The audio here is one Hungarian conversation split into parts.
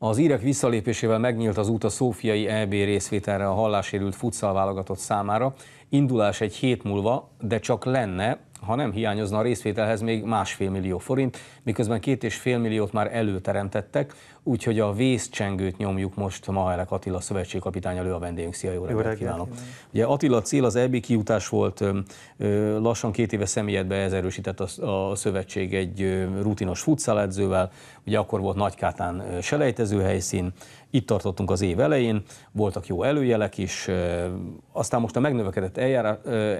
Az írek visszalépésével megnyílt az út a szófiai EB részvételre a hallásérült futsal válogatott számára. Indulás egy hét múlva, de csak lenne, ha nem hiányozna a részvételhez még másfél millió forint, miközben két és fél milliót már előteremtettek, úgyhogy a vészcsengőt nyomjuk most Mahelek Attila szövetségkapitány elő a vendégünk. Szia, jó, jó reggelt, kívánok! Ugye Attila cél az ebbi kiutás volt, lassan két éve személyedbe ez erősített a szövetség egy rutinos futszaledzővel, ugye akkor volt Nagykátán selejtező helyszín, itt tartottunk az év elején, voltak jó előjelek is, aztán most a megnövekedett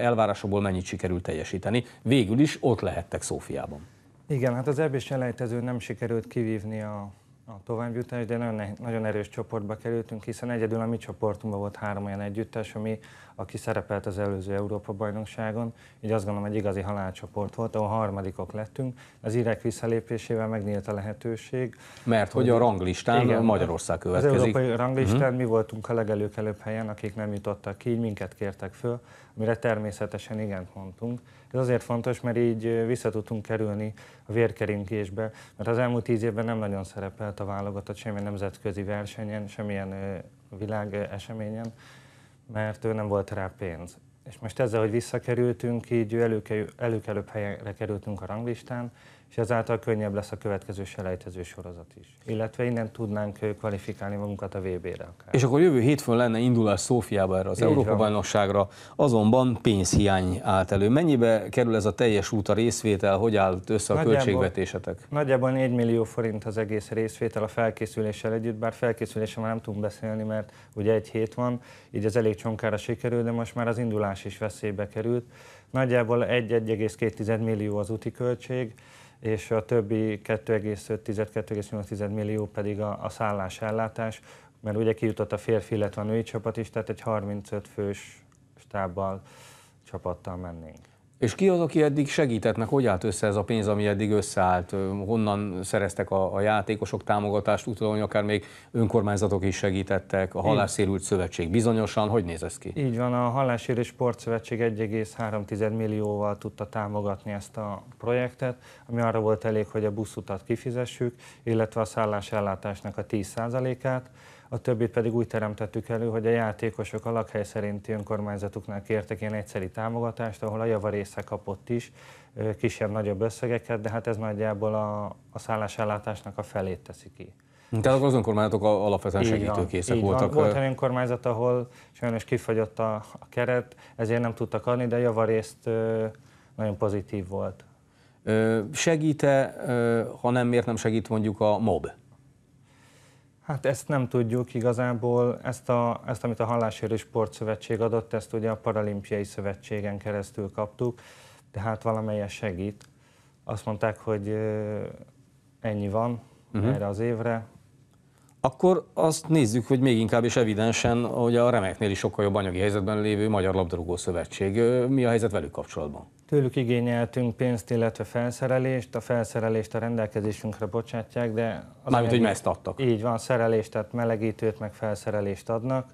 elvárásokból mennyit sikerült teljesíteni. Végül is ott lehettek Szófiában. Igen, hát az eb selejtező nem sikerült kivívni a a továbbjutás, de nagyon, nagyon erős csoportba kerültünk, hiszen egyedül a mi csoportunkban volt három olyan együttes, ami, aki szerepelt az előző Európa-bajnokságon, így azt gondolom egy igazi halálcsoport volt, ahol harmadikok lettünk. Az írek visszalépésével megnyílt a lehetőség. Mert hogy, hogy a ranglistán igen, Magyarország következik. Az európai ranglistán uh-huh. mi voltunk a legelőkelőbb helyen, akik nem jutottak ki, így minket kértek föl, amire természetesen igent mondtunk. Ez azért fontos, mert így vissza tudtunk kerülni a vérkeringésbe, mert az elmúlt tíz évben nem nagyon szerepelt a válogatott semmilyen nemzetközi versenyen, semmilyen világ eseményen, mert ő nem volt rá pénz. És most ezzel, hogy visszakerültünk, így előkelőbb helyre kerültünk a ranglistán, és ezáltal könnyebb lesz a következő selejtező sorozat is. Illetve innen tudnánk kvalifikálni magunkat a VB-re. És akkor jövő hétfőn lenne indulás Szófiába erre az Európa-bajnokságra, azonban pénzhiány állt elő. Mennyibe kerül ez a teljes út a részvétel, hogy áll össze a nagyjából, költségvetésetek? Nagyjából 4 millió forint az egész részvétel a felkészüléssel együtt, bár felkészülésre már nem tudunk beszélni, mert ugye egy hét van, így az elég csonkára sikerül, de most már az indulás is veszélybe került. Nagyjából 1-1,2 millió az úti költség, és a többi 2,5-2,8 millió pedig a, a szállásellátás, mert ugye kijutott a férfi, illetve a női csapat is, tehát egy 35 fős stábbal, csapattal mennénk. És ki az, aki eddig segített, meg hogy állt össze ez a pénz, ami eddig összeállt? Honnan szereztek a, a játékosok támogatást, hogy akár még önkormányzatok is segítettek, a Hallásszérült Szövetség bizonyosan, hogy néz ez ki? Így van, a Hallássérült Sportszövetség 1,3 millióval tudta támogatni ezt a projektet, ami arra volt elég, hogy a buszutat kifizessük, illetve a szállásellátásnak a 10%-át, a többit pedig úgy teremtettük elő, hogy a játékosok a lakhely szerinti önkormányzatuknál kértek ilyen egyszeri támogatást, ahol a javarésze kapott is kisebb-nagyobb összegeket, de hát ez nagyjából a, a szállásellátásnak a felét teszi ki. Mm, tehát akkor az önkormányzatok alapvetően segítőkészek voltak. Van. Volt olyan önkormányzat, ahol sajnos kifagyott a, a keret, ezért nem tudtak adni, de javarészt nagyon pozitív volt. Segíte, ha nem, miért nem segít mondjuk a MOB? Hát ezt nem tudjuk igazából, ezt, a, ezt amit a Hallásérő Sportszövetség adott, ezt ugye a Paralimpiai Szövetségen keresztül kaptuk, de hát valamelyes segít. Azt mondták, hogy ennyi van uh-huh. erre az évre, akkor azt nézzük, hogy még inkább és evidensen, hogy a remeknél is sokkal jobb anyagi helyzetben lévő Magyar Labdarúgó Szövetség. Mi a helyzet velük kapcsolatban? Tőlük igényeltünk pénzt, illetve felszerelést. A felszerelést a rendelkezésünkre bocsátják, de... Az Mármint, hogy ezt adtak. Így van, szerelést, tehát melegítőt, meg felszerelést adnak,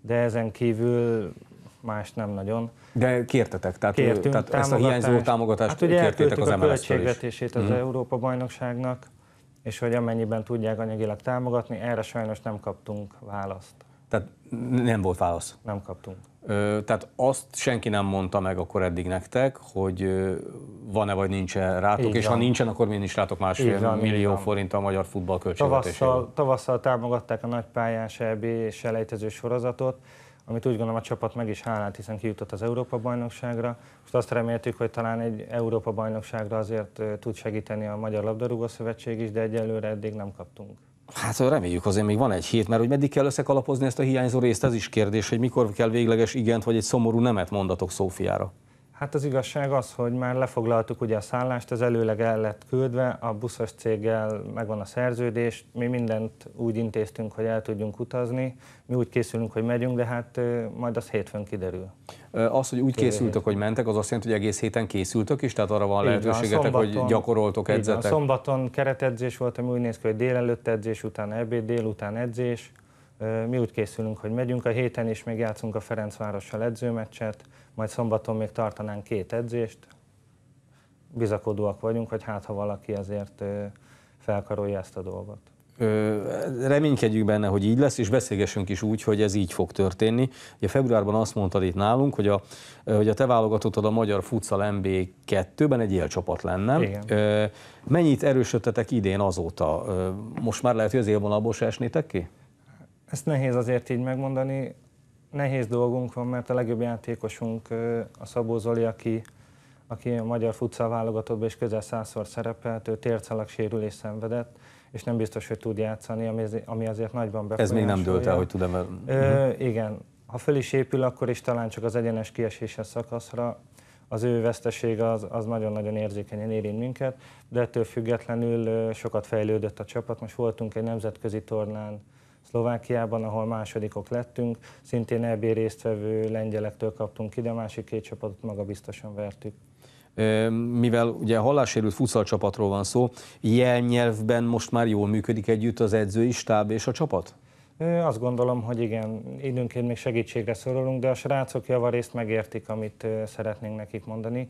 de ezen kívül más nem nagyon. De kértetek, tehát, Kértünk, tehát ezt a hiányzó támogatást hát kértétek az a költségvetését az mm. Európa-bajnokságnak, és hogy amennyiben tudják anyagilag támogatni, erre sajnos nem kaptunk választ. Tehát nem volt válasz? Nem kaptunk. Ö, tehát azt senki nem mondta meg akkor eddig nektek, hogy van-e vagy nincsen rátok, Így és van. ha nincsen, akkor miért nincs rátok másfél van, millió van. forint a magyar futball költségvetésében? Tavasszal, tavasszal támogatták a nagypályás EB és elejtező sorozatot, amit úgy gondolom a csapat meg is hálát, hiszen kijutott az Európa-bajnokságra. Most azt reméltük, hogy talán egy Európa-bajnokságra azért tud segíteni a Magyar Labdarúgó Szövetség is, de egyelőre eddig nem kaptunk. Hát reméljük azért még van egy hét, mert hogy meddig kell összekalapozni ezt a hiányzó részt, ez is kérdés, hogy mikor kell végleges igent vagy egy szomorú nemet mondatok Szófiára. Hát az igazság az, hogy már lefoglaltuk ugye a szállást, az előleg el lett küldve, a buszos céggel megvan a szerződés, mi mindent úgy intéztünk, hogy el tudjunk utazni, mi úgy készülünk, hogy megyünk, de hát majd az hétfőn kiderül. Az, hogy úgy készültök, hogy mentek, az azt jelenti, hogy egész héten készültök is, tehát arra van lehetőségetek, szombaton, hogy gyakoroltok, edzetek? Van, szombaton keretedzés volt, ami úgy néz ki, hogy délelőtt edzés, utána ebéd, délután edzés, mi úgy készülünk, hogy megyünk a héten, és még játszunk a Ferencvárossal edzőmeccset, majd szombaton még tartanánk két edzést. Bizakodóak vagyunk, hogy hát ha valaki azért felkarolja ezt a dolgot. Ö, reménykedjük benne, hogy így lesz, és beszélgessünk is úgy, hogy ez így fog történni. Ugye februárban azt mondtad itt nálunk, hogy a, hogy a te válogatottad a magyar futsal MB2-ben egy élcsapat lenne. Igen. Ö, mennyit erősödtetek idén azóta? Ö, most már lehet, hogy az élvonalból se esnétek ki? Ezt nehéz azért így megmondani. Nehéz dolgunk van, mert a legjobb játékosunk a Szabó Zoli, aki, aki a magyar futszal válogatottban és közel százszor szerepelt, ő tércelak sérülés szenvedett, és nem biztos, hogy tud játszani, ami, ami azért nagyban befolyásolja. Ez még nem dőlt el, hogy tudom. e Ö, mhm. igen, ha föl is épül, akkor is talán csak az egyenes kieséses szakaszra, az ő vesztesége az, az nagyon-nagyon érzékenyen érint minket, de ettől függetlenül sokat fejlődött a csapat. Most voltunk egy nemzetközi tornán, Szlovákiában, ahol másodikok lettünk, szintén EB résztvevő lengyelektől kaptunk ide, másik két csapatot maga biztosan vertük mivel ugye hallássérült futszalcsapatról van szó, jelnyelvben most már jól működik együtt az edzői stáb és a csapat? Azt gondolom, hogy igen, időnként még segítségre szorulunk, de a srácok javarészt megértik, amit szeretnénk nekik mondani.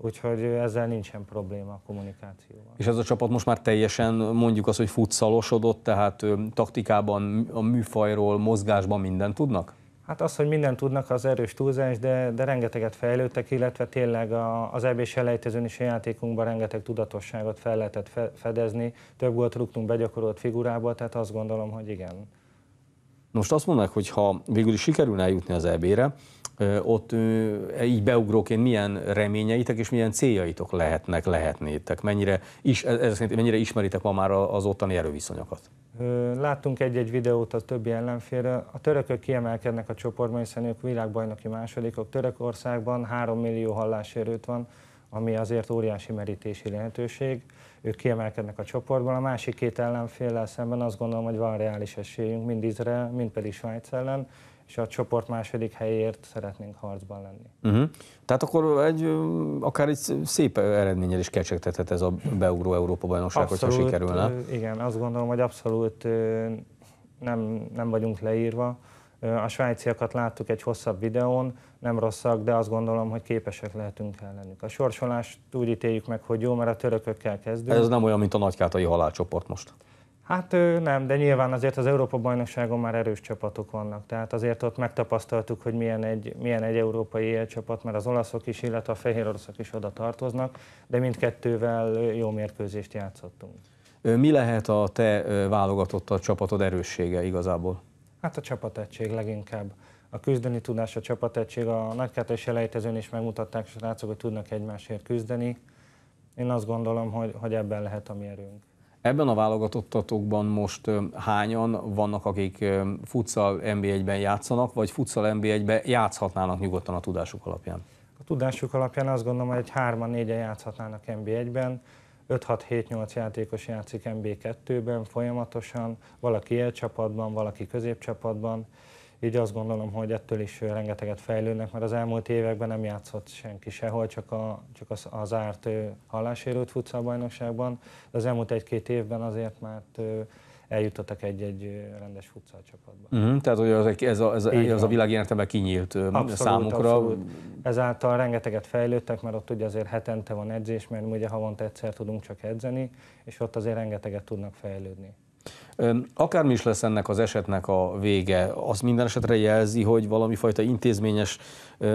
Úgyhogy ezzel nincsen probléma a kommunikációval. És ez a csapat most már teljesen mondjuk az hogy futszalosodott, tehát ö, taktikában, a műfajról, mozgásban mindent tudnak? Hát az, hogy mindent tudnak, az erős túlzás, de, de rengeteget fejlődtek, illetve tényleg a, az ebés elejtezőn is a játékunkban rengeteg tudatosságot fel lehetett fe, fedezni, több gólt rúgtunk begyakorolt figurából, tehát azt gondolom, hogy igen. Most azt mondanak, hogy ha végül is sikerülne eljutni az EB-re, ott így beugróként milyen reményeitek és milyen céljaitok lehetnek, lehetnétek? Mennyire, is, e, szerint, mennyire ismeritek ma már az ottani erőviszonyokat? Láttunk egy-egy videót a többi ellenfélre. A törökök kiemelkednek a csoportban, hiszen ők világbajnoki másodikok. Törökországban 3 millió hallásérőt van, ami azért óriási merítési lehetőség. Ők kiemelkednek a csoportban. A másik két ellenféllel szemben azt gondolom, hogy van reális esélyünk, mind Izrael, mind pedig Svájc ellen és a csoport második helyért szeretnénk harcban lenni. Uh-huh. Tehát akkor egy, akár egy szép eredménnyel is kecsegtethet ez a beugró Európa-bajnokság, hogyha sikerülne. Igen, azt gondolom, hogy abszolút nem, nem vagyunk leírva. A svájciakat láttuk egy hosszabb videón, nem rosszak, de azt gondolom, hogy képesek lehetünk ellenük. A sorsolást úgy ítéljük meg, hogy jó, mert a törökökkel kezdünk. Ez nem olyan, mint a nagykátai halálcsoport most. Hát nem, de nyilván azért az Európa-bajnokságon már erős csapatok vannak. Tehát azért ott megtapasztaltuk, hogy milyen egy, milyen egy európai élcsapat, mert az olaszok is, illetve a fehér oroszok is oda tartoznak, de mindkettővel jó mérkőzést játszottunk. Mi lehet a te válogatott a csapatod erőssége igazából? Hát a csapategység leginkább. A küzdeni tudás, a csapategység, a nagykártyás elejtezőn is megmutatták srácok, hogy tudnak egymásért küzdeni. Én azt gondolom, hogy, hogy ebben lehet a mi erőnk. Ebben a válogatottatokban most hányan vannak, akik futsal NB1-ben játszanak, vagy futsal NB1-ben játszhatnának nyugodtan a tudásuk alapján? A tudásuk alapján azt gondolom, hogy egy 3-4-en játszhatnának NB1-ben, 5-6-7-8 játékos játszik NB2-ben folyamatosan, valaki élcsapatban, valaki középcsapatban, így azt gondolom, hogy ettől is rengeteget fejlődnek, mert az elmúlt években nem játszott senki sehol, csak, a, csak az, az árt hallásérült futszalbajnokságban, de az elmúlt egy-két évben azért, már eljutottak egy-egy rendes futszal Uh-huh, mhm, tehát hogy az, ez a, ez, a, ez a világ értelme kinyílt abszolút, számukra. Abszolút. Ezáltal rengeteget fejlődtek, mert ott ugye azért hetente van edzés, mert ugye havonta egyszer tudunk csak edzeni, és ott azért rengeteget tudnak fejlődni. Akármi is lesz ennek az esetnek a vége, az minden esetre jelzi, hogy valami fajta intézményes,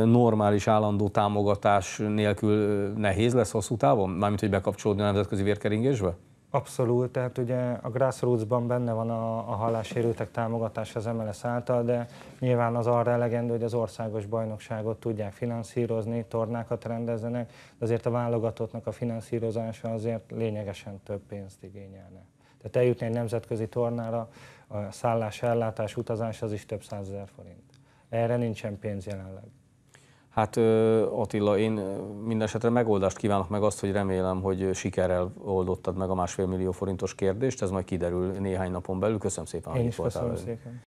normális, állandó támogatás nélkül nehéz lesz hosszú távon? Mármint, hogy bekapcsolódni a nemzetközi vérkeringésbe? Abszolút, tehát ugye a grassroots-ban benne van a, a hallássérültek támogatása az MLS által, de nyilván az arra elegendő, hogy az országos bajnokságot tudják finanszírozni, tornákat rendezzenek, de azért a válogatottnak a finanszírozása azért lényegesen több pénzt igényelne. Tehát eljutni egy nemzetközi tornára, a szállás, ellátás, utazás az is több százezer forint. Erre nincsen pénz jelenleg. Hát Attila, én minden esetre megoldást kívánok meg azt, hogy remélem, hogy sikerrel oldottad meg a másfél millió forintos kérdést, ez majd kiderül néhány napon belül. Köszönöm szépen, én hogy itt voltál. Köszönöm szépen.